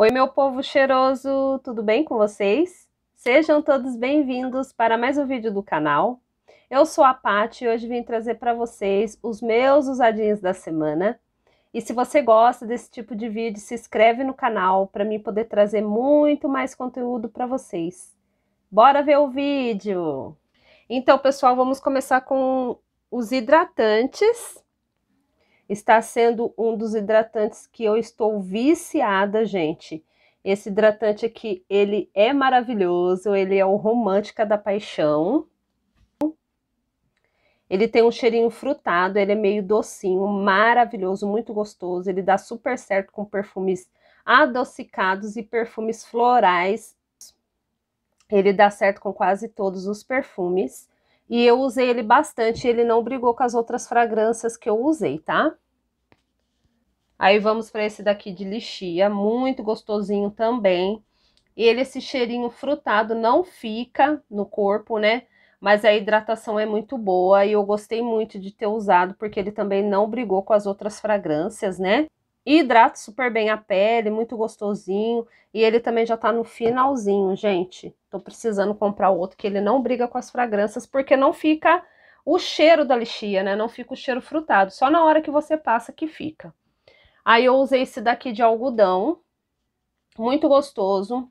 Oi, meu povo cheiroso, tudo bem com vocês? Sejam todos bem-vindos para mais um vídeo do canal. Eu sou a Paty e hoje vim trazer para vocês os meus usadinhos da semana. E se você gosta desse tipo de vídeo, se inscreve no canal para mim poder trazer muito mais conteúdo para vocês. Bora ver o vídeo! Então, pessoal, vamos começar com os hidratantes está sendo um dos hidratantes que eu estou viciada, gente. Esse hidratante aqui, ele é maravilhoso, ele é o Romântica da Paixão. Ele tem um cheirinho frutado, ele é meio docinho, maravilhoso, muito gostoso. Ele dá super certo com perfumes adocicados e perfumes florais. Ele dá certo com quase todos os perfumes. E eu usei ele bastante, ele não brigou com as outras fragrâncias que eu usei, tá? Aí vamos para esse daqui de lixia, muito gostosinho também. Ele, esse cheirinho frutado, não fica no corpo, né? Mas a hidratação é muito boa e eu gostei muito de ter usado, porque ele também não brigou com as outras fragrâncias, né? hidrata super bem a pele, muito gostosinho. E ele também já tá no finalzinho, gente. Tô precisando comprar outro que ele não briga com as fragrâncias, porque não fica o cheiro da lixia, né? Não fica o cheiro frutado. Só na hora que você passa que fica. Aí eu usei esse daqui de algodão. Muito gostoso.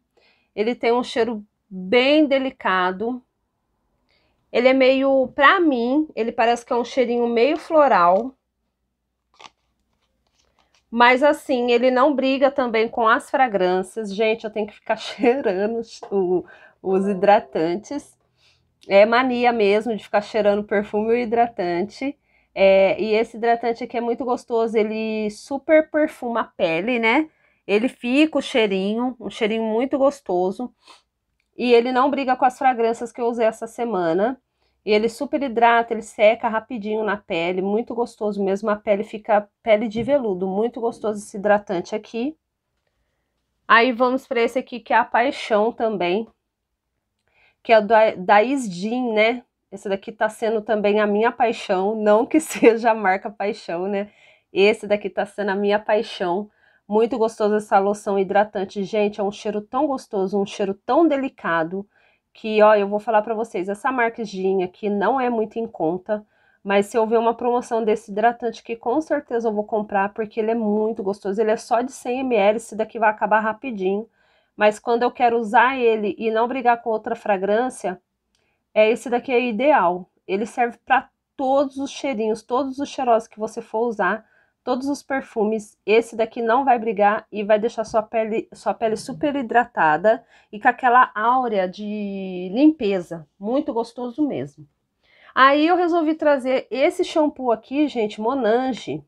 Ele tem um cheiro bem delicado. Ele é meio, pra mim, ele parece que é um cheirinho meio floral. Mas assim, ele não briga também com as fragrâncias. Gente, eu tenho que ficar cheirando o, os hidratantes. É mania mesmo de ficar cheirando perfume e hidratante. É, e esse hidratante aqui é muito gostoso, ele super perfuma a pele, né? Ele fica o cheirinho, um cheirinho muito gostoso. E ele não briga com as fragrâncias que eu usei essa semana. E ele super hidrata, ele seca rapidinho na pele, muito gostoso mesmo. A pele fica pele de veludo, muito gostoso esse hidratante aqui. Aí vamos para esse aqui que é a Paixão também, que é da, da Isdin, né? Esse daqui tá sendo também a minha paixão, não que seja a marca Paixão, né? Esse daqui tá sendo a minha paixão. Muito gostoso essa loção hidratante, gente, é um cheiro tão gostoso, um cheiro tão delicado que, ó, eu vou falar para vocês, essa marca aqui não é muito em conta, mas se eu ver uma promoção desse hidratante que com certeza eu vou comprar, porque ele é muito gostoso, ele é só de 100ml, esse daqui vai acabar rapidinho, mas quando eu quero usar ele e não brigar com outra fragrância, é esse daqui é ideal. Ele serve para todos os cheirinhos, todos os cheirosos que você for usar, todos os perfumes, esse daqui não vai brigar e vai deixar sua pele, sua pele super hidratada e com aquela áurea de limpeza, muito gostoso mesmo. Aí eu resolvi trazer esse shampoo aqui, gente, Monange.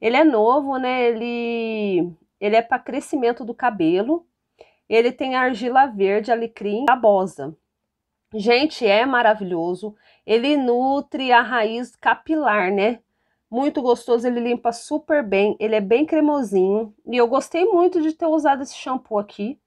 Ele é novo, né? Ele, ele é para crescimento do cabelo. Ele tem argila verde, alecrim, babosa. Gente, é maravilhoso. Ele nutre a raiz capilar, né? muito gostoso, ele limpa super bem, ele é bem cremosinho e eu gostei muito de ter usado esse shampoo aqui,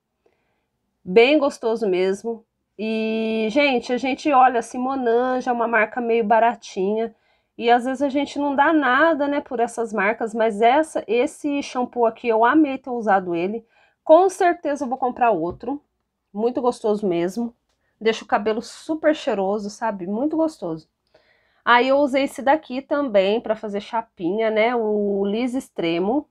bem gostoso mesmo. E, gente, a gente olha assim, Monange é uma marca meio baratinha e às vezes a gente não dá nada, né, por essas marcas, mas essa, esse shampoo aqui eu amei ter usado ele. Com certeza eu vou comprar outro, muito gostoso mesmo. Deixa o cabelo super cheiroso, sabe? Muito gostoso. Aí eu usei esse daqui também para fazer chapinha, né? O liso extremo.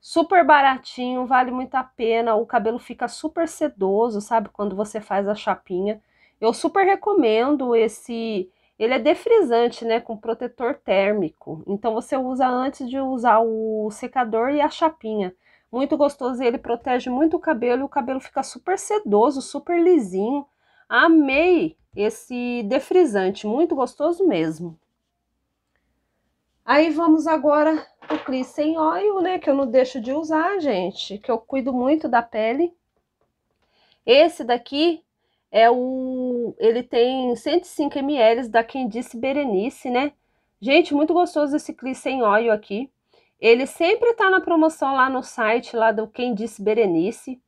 Super baratinho, vale muito a pena. O cabelo fica super sedoso, sabe? Quando você faz a chapinha. Eu super recomendo esse... Ele é defrisante, né? Com protetor térmico. Então você usa antes de usar o secador e a chapinha. Muito gostoso, ele protege muito o cabelo e o cabelo fica super sedoso, super lisinho. Amei esse defrisante, muito gostoso mesmo. Aí vamos agora o Clis sem óleo, né, que eu não deixo de usar, gente, que eu cuido muito da pele. Esse daqui é o, ele tem 105 ml da quem disse Berenice, né? Gente, muito gostoso esse Clis sem óleo aqui. Ele sempre tá na promoção lá no site lá do quem disse Berenice.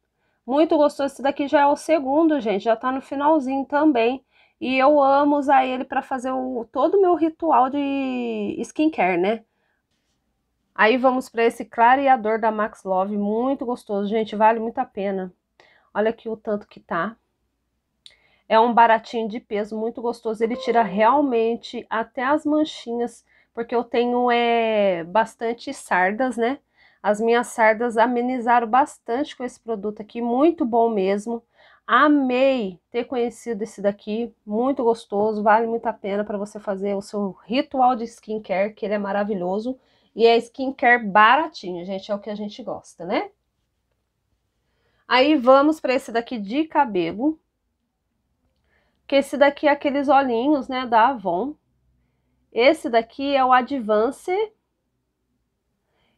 Muito gostoso. Esse daqui já é o segundo, gente. Já tá no finalzinho também. E eu amo usar ele para fazer o, todo o meu ritual de skincare, né? Aí vamos para esse clareador da Max Love. Muito gostoso, gente. Vale muito a pena. Olha aqui o tanto que tá. É um baratinho de peso, muito gostoso. Ele tira realmente até as manchinhas, porque eu tenho é, bastante sardas, né? As minhas sardas amenizaram bastante com esse produto aqui, muito bom mesmo. Amei ter conhecido esse daqui, muito gostoso, vale muito a pena para você fazer o seu ritual de skincare, que ele é maravilhoso. E é skincare baratinho, gente, é o que a gente gosta, né? Aí vamos para esse daqui de cabelo. Que esse daqui é aqueles olhinhos, né, da Avon. Esse daqui é o Advance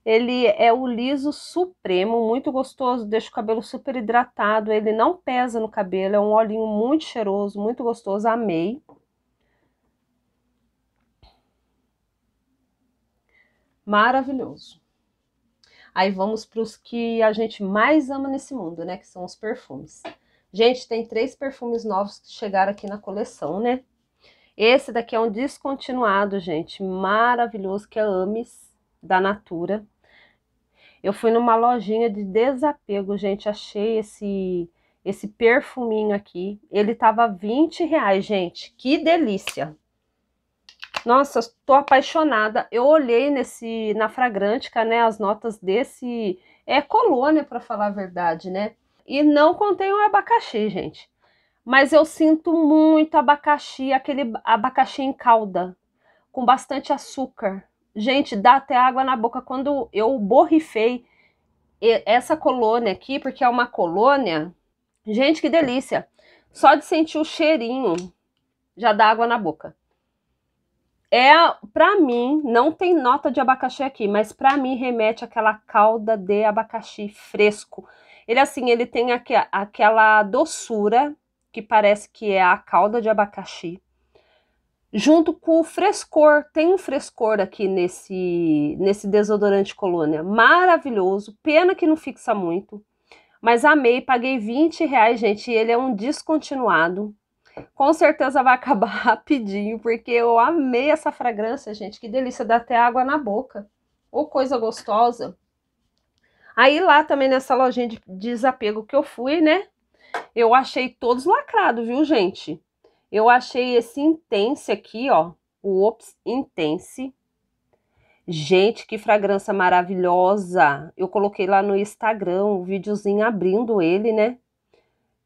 ele é o liso supremo, muito gostoso, deixa o cabelo super hidratado, ele não pesa no cabelo, é um olhinho muito cheiroso, muito gostoso, amei. Maravilhoso. Aí vamos para os que a gente mais ama nesse mundo, né, que são os perfumes. Gente, tem três perfumes novos que chegaram aqui na coleção, né? Esse daqui é um descontinuado, gente, maravilhoso, que é Amis da Natura. Eu fui numa lojinha de desapego, gente, achei esse esse perfuminho aqui. Ele tava 20 reais, gente. Que delícia! Nossa, tô apaixonada. Eu olhei nesse na Fragrântica, né, as notas desse é colônia, para falar a verdade, né? E não contém o abacaxi, gente. Mas eu sinto muito abacaxi, aquele abacaxi em calda, com bastante açúcar. Gente, dá até água na boca quando eu borrifei essa colônia aqui, porque é uma colônia. Gente, que delícia! Só de sentir o cheirinho já dá água na boca. É, para mim, não tem nota de abacaxi aqui, mas para mim remete àquela calda de abacaxi fresco. Ele assim, ele tem aqua, aquela doçura que parece que é a calda de abacaxi junto com o frescor. Tem um frescor aqui nesse, nesse desodorante colônia. Maravilhoso. Pena que não fixa muito. Mas amei, paguei 20 reais, gente. E ele é um descontinuado. Com certeza vai acabar rapidinho, porque eu amei essa fragrância, gente. Que delícia, dá até água na boca. Ou coisa gostosa. Aí lá também nessa lojinha de desapego que eu fui, né? Eu achei todos lacrados, viu, gente? Eu achei esse intense aqui, ó, o Ops Intense. Gente, que fragrância maravilhosa! Eu coloquei lá no Instagram um videozinho abrindo ele, né?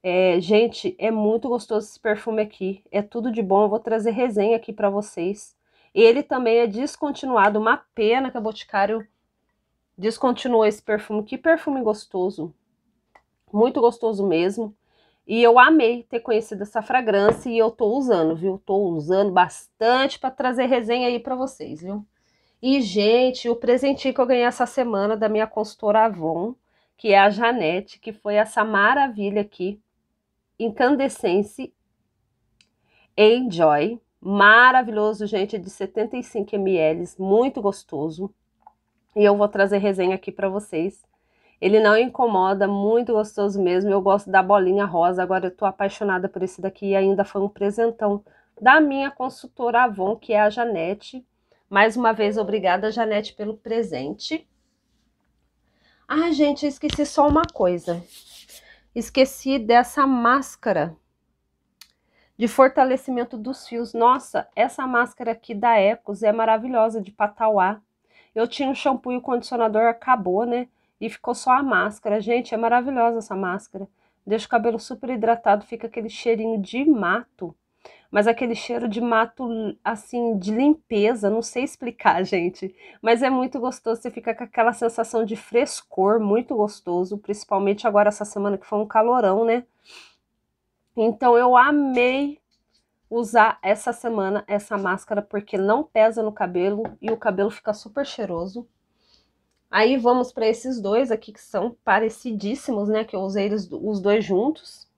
É, gente, é muito gostoso esse perfume aqui. É tudo de bom. Eu vou trazer resenha aqui para vocês. Ele também é descontinuado. Uma pena que a Boticário descontinuou esse perfume. Que perfume gostoso! Muito gostoso mesmo. E eu amei ter conhecido essa fragrância e eu tô usando, viu? Tô usando bastante para trazer resenha aí para vocês, viu? E, gente, o presentinho que eu ganhei essa semana da minha consultora Avon, que é a Janete, que foi essa maravilha aqui, Incandescence Enjoy. Maravilhoso, gente, de 75 ml, muito gostoso. E eu vou trazer resenha aqui para vocês ele não incomoda, muito gostoso mesmo. Eu gosto da bolinha rosa, agora eu tô apaixonada por esse daqui e ainda foi um presentão da minha consultora Avon, que é a Janete. Mais uma vez, obrigada, Janete, pelo presente. Ah, gente, eu esqueci só uma coisa. Esqueci dessa máscara de fortalecimento dos fios. Nossa, essa máscara aqui da Ecos é maravilhosa, de patauá. Eu tinha um shampoo e o condicionador, acabou, né? e ficou só a máscara. Gente, é maravilhosa essa máscara. Deixa o cabelo super hidratado, fica aquele cheirinho de mato, mas aquele cheiro de mato, assim, de limpeza, não sei explicar, gente, mas é muito gostoso. Você fica com aquela sensação de frescor, muito gostoso, principalmente agora essa semana que foi um calorão, né? Então eu amei usar essa semana essa máscara porque não pesa no cabelo e o cabelo fica super cheiroso. Aí vamos para esses dois aqui que são parecidíssimos, né? Que eu usei os, os dois juntos.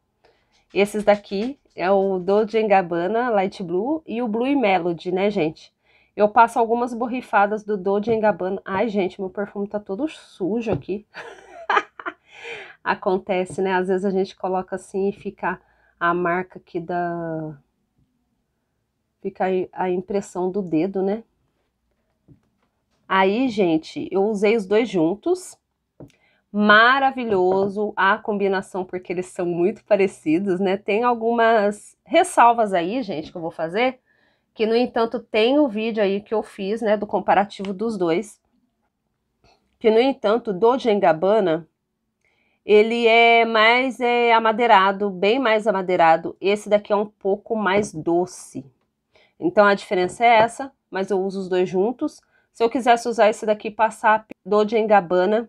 Esses daqui é o Dolce Gabbana Light Blue e o Blue Melody, né, gente? Eu passo algumas borrifadas do Dolce Gabbana. Ai, gente, meu perfume tá todo sujo aqui. Acontece, né? Às vezes a gente coloca assim e fica a marca aqui da... Fica a impressão do dedo, né? Aí, gente, eu usei os dois juntos. Maravilhoso a combinação, porque eles são muito parecidos, né? Tem algumas ressalvas aí, gente, que eu vou fazer. Que, no entanto, tem o vídeo aí que eu fiz, né? Do comparativo dos dois. Que, no entanto, do Gengabana, ele é mais é, amadeirado, bem mais amadeirado. Esse daqui é um pouco mais doce. Então, a diferença é essa, mas eu uso os dois juntos. Se eu quisesse usar esse daqui passar do Engabana,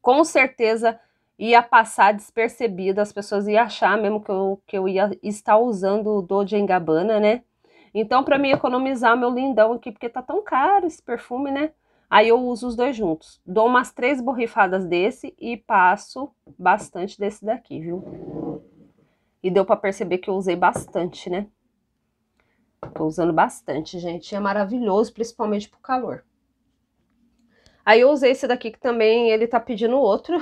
com certeza ia passar despercebido, as pessoas iam achar mesmo que eu, que eu ia estar usando o do Engabana, né? Então, para mim economizar meu lindão aqui, porque tá tão caro esse perfume, né? Aí eu uso os dois juntos. Dou umas três borrifadas desse e passo bastante desse daqui, viu? E deu para perceber que eu usei bastante, né? Tô usando bastante, gente. É maravilhoso, principalmente pro calor. Aí eu usei esse daqui que também ele tá pedindo outro,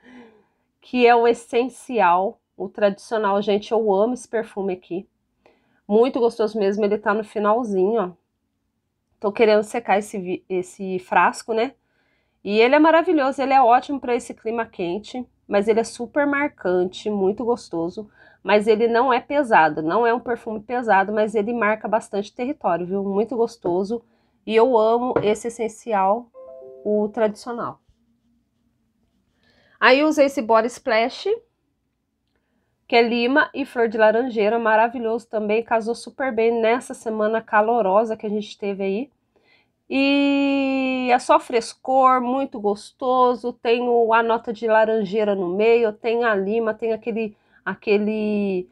que é o essencial, o tradicional. Gente, eu amo esse perfume aqui. Muito gostoso mesmo, ele tá no finalzinho, ó. Tô querendo secar esse, esse frasco, né? E ele é maravilhoso, ele é ótimo para esse clima quente, mas ele é super marcante, muito gostoso mas ele não é pesado, não é um perfume pesado, mas ele marca bastante território, viu? Muito gostoso. E eu amo esse essencial, o tradicional. Aí usei esse Body Splash, que é lima e flor de laranjeira, maravilhoso também, casou super bem nessa semana calorosa que a gente teve aí. E é só frescor, muito gostoso, tem a nota de laranjeira no meio, tem a lima, tem aquele aquele,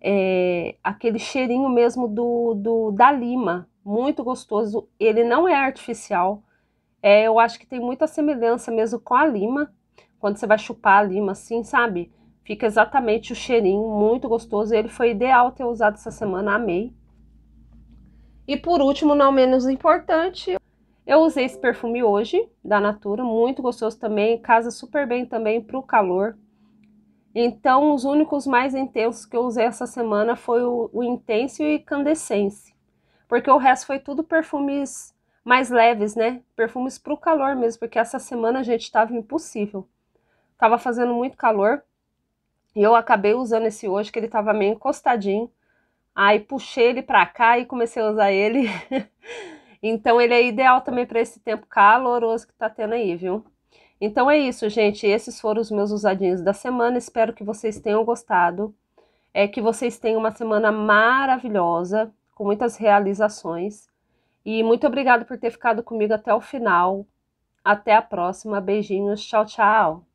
é, aquele cheirinho mesmo do, do, da lima, muito gostoso. Ele não é artificial, é, eu acho que tem muita semelhança mesmo com a lima, quando você vai chupar a lima assim, sabe? Fica exatamente o cheirinho, muito gostoso. Ele foi ideal ter usado essa semana, amei. E por último, não menos importante, eu usei esse perfume hoje, da Natura, muito gostoso também, casa super bem também pro calor. Então, os únicos mais intensos que eu usei essa semana foi o, o intenso e o candescense, porque o resto foi tudo perfumes mais leves, né? Perfumes para o calor mesmo, porque essa semana a gente estava impossível. Tava fazendo muito calor e eu acabei usando esse hoje que ele tava meio encostadinho. Aí puxei ele para cá e comecei a usar ele. então ele é ideal também para esse tempo caloroso que tá tendo aí, viu? Então é isso, gente. Esses foram os meus usadinhos da semana. Espero que vocês tenham gostado. É que vocês tenham uma semana maravilhosa, com muitas realizações. E muito obrigado por ter ficado comigo até o final. Até a próxima. Beijinhos. Tchau, tchau.